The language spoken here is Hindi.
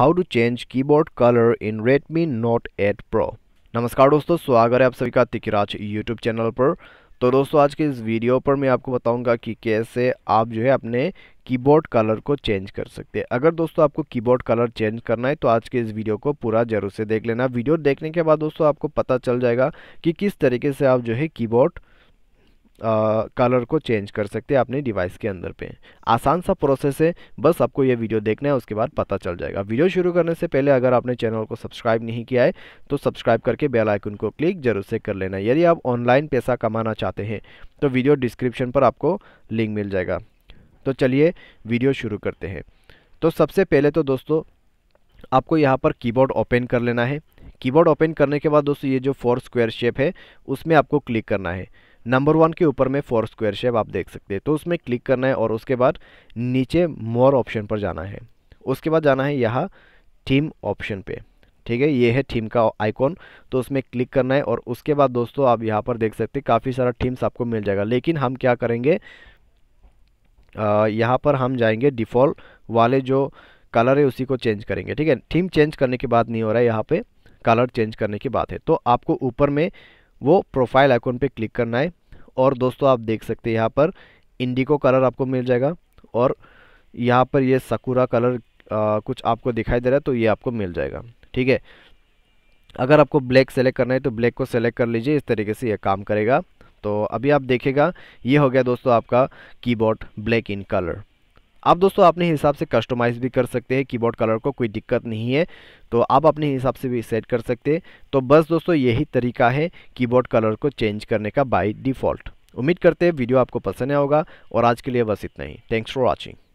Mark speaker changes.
Speaker 1: how to change keyboard colour in Redmi Note eight Pro नमस्कार दोस्तों स्वागत है आप सभी का तिकराज यूट्यूब चैनल पर तो दोस्तों आज के इस वीडियो पर मैं आपको बताऊंगा कि कैसे आप जो है अपने कीबोर्ड कलर को चेंज कर सकते हैं अगर दोस्तों आपको कीबोर्ड कलर चेंज करना है तो आज के इस वीडियो को पूरा जरूर से देख लेना वीडियो देखने के बाद दोस्तों आपको पता चल जाएगा कि किस तरीके से आप जो है कीबोर्ड कलर को चेंज कर सकते हैं अपने डिवाइस के अंदर पे आसान सा प्रोसेस है बस आपको ये वीडियो देखना है उसके बाद पता चल जाएगा वीडियो शुरू करने से पहले अगर आपने चैनल को सब्सक्राइब नहीं किया है तो सब्सक्राइब करके बेल आइकन को क्लिक जरूर से कर लेना यदि आप ऑनलाइन पैसा कमाना चाहते हैं तो वीडियो डिस्क्रिप्शन पर आपको लिंक मिल जाएगा तो चलिए वीडियो शुरू करते हैं तो सबसे पहले तो दोस्तों आपको यहाँ पर कीबोर्ड ओपन कर लेना है कीबोर्ड ओपन करने के बाद दोस्तों ये जो फोर स्क्वायर शेप है उसमें आपको क्लिक करना है नंबर वन के ऊपर में फोर स्क्वायर शेप आप देख सकते हैं तो उसमें क्लिक करना है और उसके बाद नीचे मोर ऑप्शन पर जाना है उसके बाद जाना है यहाँ थीम ऑप्शन पे ठीक है ये है थीम का आइकॉन तो उसमें क्लिक करना है और उसके बाद दोस्तों आप यहाँ पर देख सकते हैं काफ़ी सारा थीम्स आपको मिल जाएगा लेकिन हम क्या करेंगे यहाँ पर हम जाएंगे डिफ़ॉल्ट वाले जो कलर है उसी को चेंज करेंगे ठीक है थीम चेंज करने के बाद नहीं हो रहा है यहाँ पर कलर चेंज करने की बात है तो आपको ऊपर में वो प्रोफाइल आइकॉन पे क्लिक करना है और दोस्तों आप देख सकते हैं यहाँ पर इंडिको कलर आपको मिल जाएगा और यहाँ पर ये सकुरा कलर आ, कुछ आपको दिखाई दे रहा है तो ये आपको मिल जाएगा ठीक है अगर आपको ब्लैक सेलेक्ट करना है तो ब्लैक को सेलेक्ट कर लीजिए इस तरीके से ये काम करेगा तो अभी आप देखेगा ये हो गया दोस्तों आपका कीबोर्ड ब्लैक इन कलर आप दोस्तों अपने हिसाब से कस्टमाइज भी कर सकते हैं कीबोर्ड कलर को कोई दिक्कत नहीं है तो आप अपने हिसाब से भी सेट कर सकते हैं तो बस दोस्तों यही तरीका है कीबोर्ड कलर को चेंज करने का बाई डिफ़ॉल्ट उम्मीद करते हैं वीडियो आपको पसंद आया होगा और आज के लिए बस इतना ही थैंक्स फॉर वॉचिंग